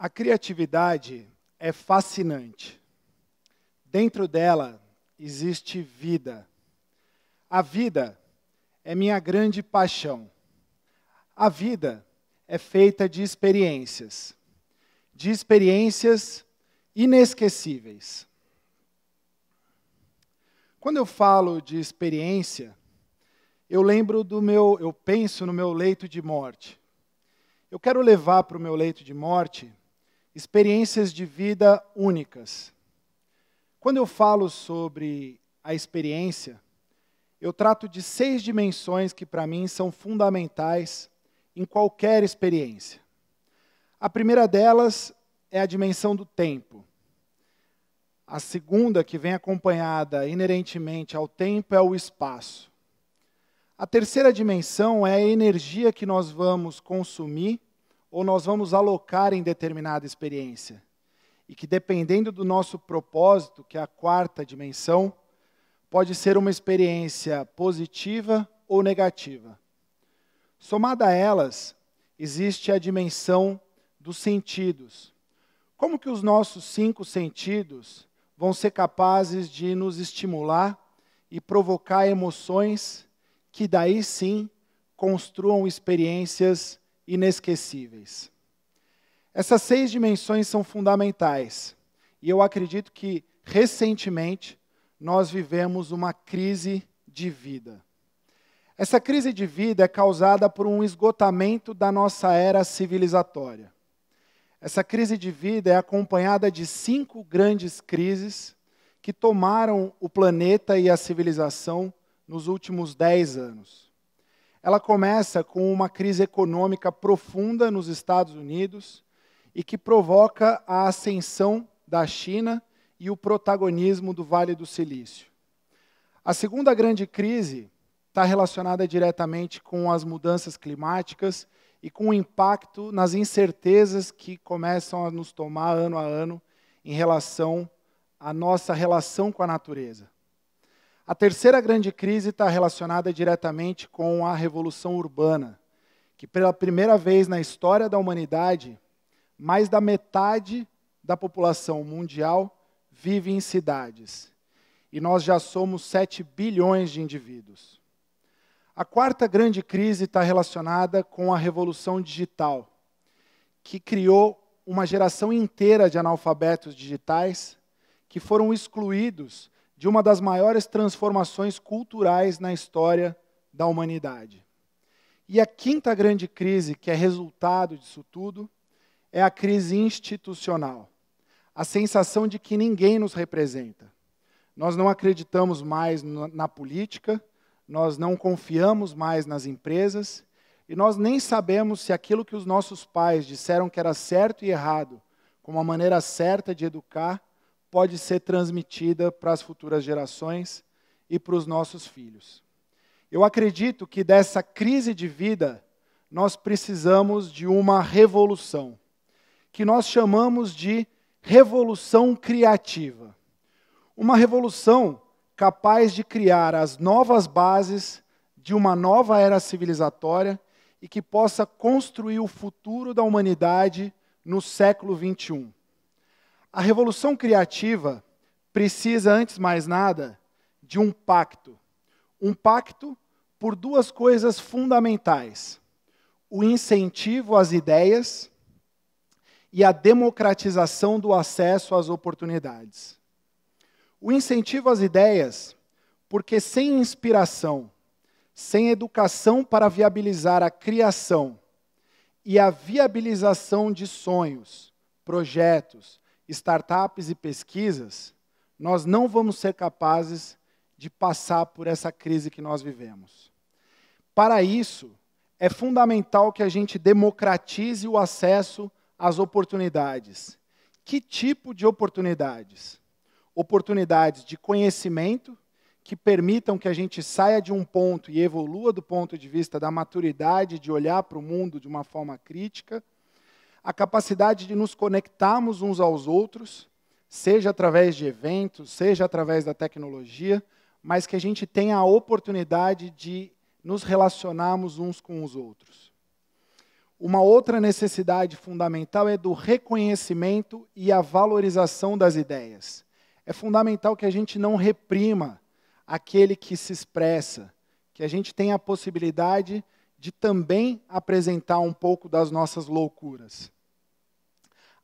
A criatividade é fascinante. Dentro dela existe vida. A vida é minha grande paixão. A vida é feita de experiências, de experiências inesquecíveis. Quando eu falo de experiência, eu lembro do meu, eu penso no meu leito de morte. Eu quero levar para o meu leito de morte experiências de vida únicas. Quando eu falo sobre a experiência, eu trato de seis dimensões que, para mim, são fundamentais em qualquer experiência. A primeira delas é a dimensão do tempo. A segunda, que vem acompanhada inerentemente ao tempo, é o espaço. A terceira dimensão é a energia que nós vamos consumir ou nós vamos alocar em determinada experiência. E que dependendo do nosso propósito, que é a quarta dimensão, pode ser uma experiência positiva ou negativa. Somada a elas, existe a dimensão dos sentidos. Como que os nossos cinco sentidos vão ser capazes de nos estimular e provocar emoções que daí sim construam experiências inesquecíveis. Essas seis dimensões são fundamentais. E eu acredito que, recentemente, nós vivemos uma crise de vida. Essa crise de vida é causada por um esgotamento da nossa era civilizatória. Essa crise de vida é acompanhada de cinco grandes crises que tomaram o planeta e a civilização nos últimos dez anos ela começa com uma crise econômica profunda nos Estados Unidos e que provoca a ascensão da China e o protagonismo do Vale do Silício. A segunda grande crise está relacionada diretamente com as mudanças climáticas e com o impacto nas incertezas que começam a nos tomar ano a ano em relação à nossa relação com a natureza. A terceira grande crise está relacionada diretamente com a Revolução Urbana, que pela primeira vez na história da humanidade, mais da metade da população mundial vive em cidades. E nós já somos 7 bilhões de indivíduos. A quarta grande crise está relacionada com a Revolução Digital, que criou uma geração inteira de analfabetos digitais que foram excluídos de uma das maiores transformações culturais na história da humanidade. E a quinta grande crise, que é resultado disso tudo, é a crise institucional. A sensação de que ninguém nos representa. Nós não acreditamos mais na política, nós não confiamos mais nas empresas e nós nem sabemos se aquilo que os nossos pais disseram que era certo e errado, como a maneira certa de educar, pode ser transmitida para as futuras gerações e para os nossos filhos. Eu acredito que dessa crise de vida nós precisamos de uma revolução, que nós chamamos de revolução criativa. Uma revolução capaz de criar as novas bases de uma nova era civilizatória e que possa construir o futuro da humanidade no século 21. A revolução criativa precisa, antes mais nada, de um pacto. Um pacto por duas coisas fundamentais: o incentivo às ideias e a democratização do acesso às oportunidades. O incentivo às ideias, porque sem inspiração, sem educação para viabilizar a criação e a viabilização de sonhos, projetos, startups e pesquisas, nós não vamos ser capazes de passar por essa crise que nós vivemos. Para isso, é fundamental que a gente democratize o acesso às oportunidades. Que tipo de oportunidades? Oportunidades de conhecimento que permitam que a gente saia de um ponto e evolua do ponto de vista da maturidade de olhar para o mundo de uma forma crítica a capacidade de nos conectarmos uns aos outros, seja através de eventos, seja através da tecnologia, mas que a gente tenha a oportunidade de nos relacionarmos uns com os outros. Uma outra necessidade fundamental é do reconhecimento e a valorização das ideias. É fundamental que a gente não reprima aquele que se expressa, que a gente tenha a possibilidade de também apresentar um pouco das nossas loucuras.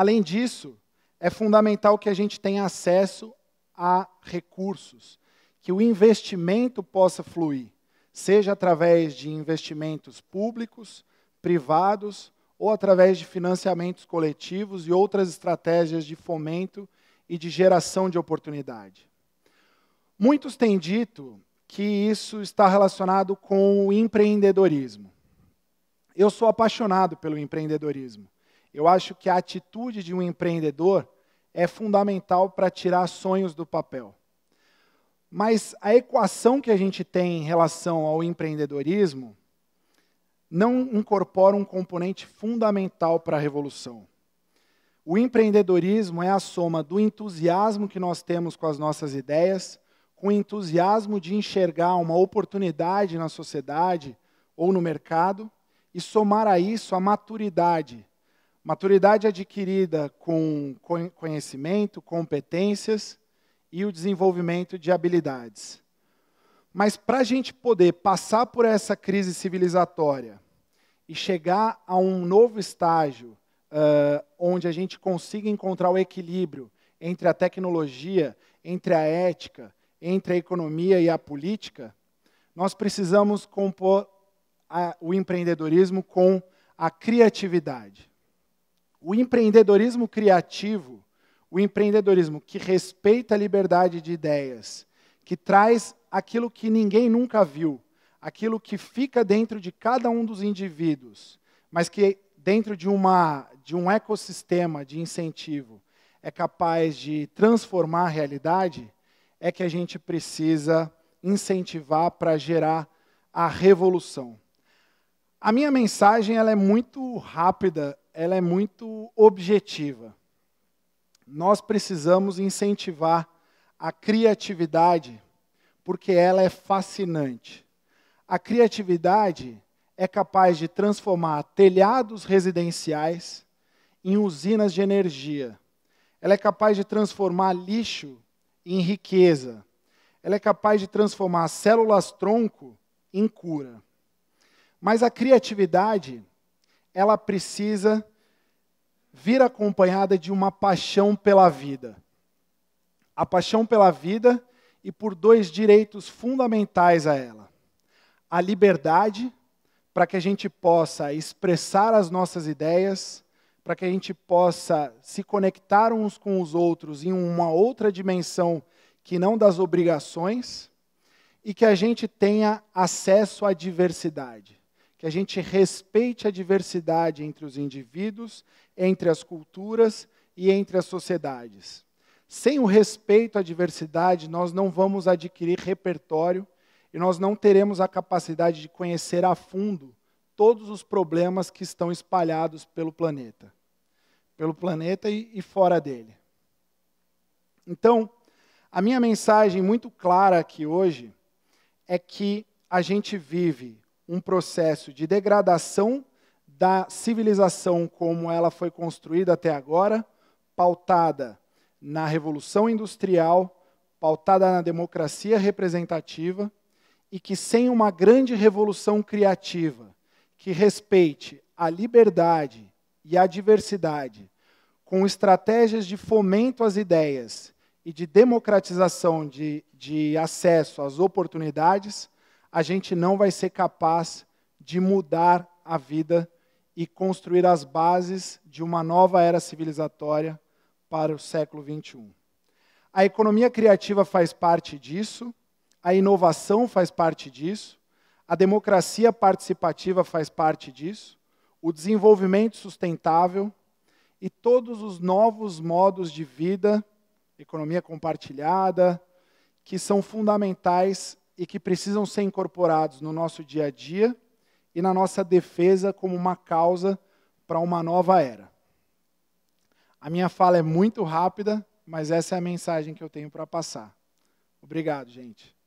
Além disso, é fundamental que a gente tenha acesso a recursos, que o investimento possa fluir, seja através de investimentos públicos, privados ou através de financiamentos coletivos e outras estratégias de fomento e de geração de oportunidade. Muitos têm dito que isso está relacionado com o empreendedorismo. Eu sou apaixonado pelo empreendedorismo. Eu acho que a atitude de um empreendedor é fundamental para tirar sonhos do papel. Mas a equação que a gente tem em relação ao empreendedorismo não incorpora um componente fundamental para a revolução. O empreendedorismo é a soma do entusiasmo que nós temos com as nossas ideias, com o entusiasmo de enxergar uma oportunidade na sociedade ou no mercado, e somar a isso a maturidade, Maturidade adquirida com conhecimento, competências e o desenvolvimento de habilidades. Mas para a gente poder passar por essa crise civilizatória e chegar a um novo estágio uh, onde a gente consiga encontrar o equilíbrio entre a tecnologia, entre a ética, entre a economia e a política, nós precisamos compor a, o empreendedorismo com a criatividade. O empreendedorismo criativo, o empreendedorismo que respeita a liberdade de ideias, que traz aquilo que ninguém nunca viu, aquilo que fica dentro de cada um dos indivíduos, mas que dentro de, uma, de um ecossistema de incentivo é capaz de transformar a realidade, é que a gente precisa incentivar para gerar a revolução. A minha mensagem ela é muito rápida ela é muito objetiva. Nós precisamos incentivar a criatividade, porque ela é fascinante. A criatividade é capaz de transformar telhados residenciais em usinas de energia. Ela é capaz de transformar lixo em riqueza. Ela é capaz de transformar células tronco em cura. Mas a criatividade ela precisa vir acompanhada de uma paixão pela vida. A paixão pela vida e por dois direitos fundamentais a ela: a liberdade, para que a gente possa expressar as nossas ideias, para que a gente possa se conectar uns com os outros em uma outra dimensão que não das obrigações, e que a gente tenha acesso à diversidade que a gente respeite a diversidade entre os indivíduos, entre as culturas e entre as sociedades. Sem o respeito à diversidade, nós não vamos adquirir repertório e nós não teremos a capacidade de conhecer a fundo todos os problemas que estão espalhados pelo planeta. Pelo planeta e, fora dele. Então, a minha mensagem muito clara aqui hoje é que a gente vive um processo de degradação da civilização como ela foi construída até agora, pautada na revolução industrial, pautada na democracia representativa, e que sem uma grande revolução criativa que respeite a liberdade e a diversidade, com estratégias de fomento às ideias e de democratização de, de acesso às oportunidades, a gente não vai ser capaz de mudar a vida e construir as bases de uma nova era civilizatória para o século 21. A economia criativa faz parte disso, a inovação faz parte disso, a democracia participativa faz parte disso, o desenvolvimento sustentável e todos os novos modos de vida, economia compartilhada, que são fundamentais e que precisam ser incorporados no nosso dia a dia e na nossa defesa como uma causa para uma nova era. A minha fala é muito rápida, mas essa é a mensagem que eu tenho para passar. Obrigado, gente.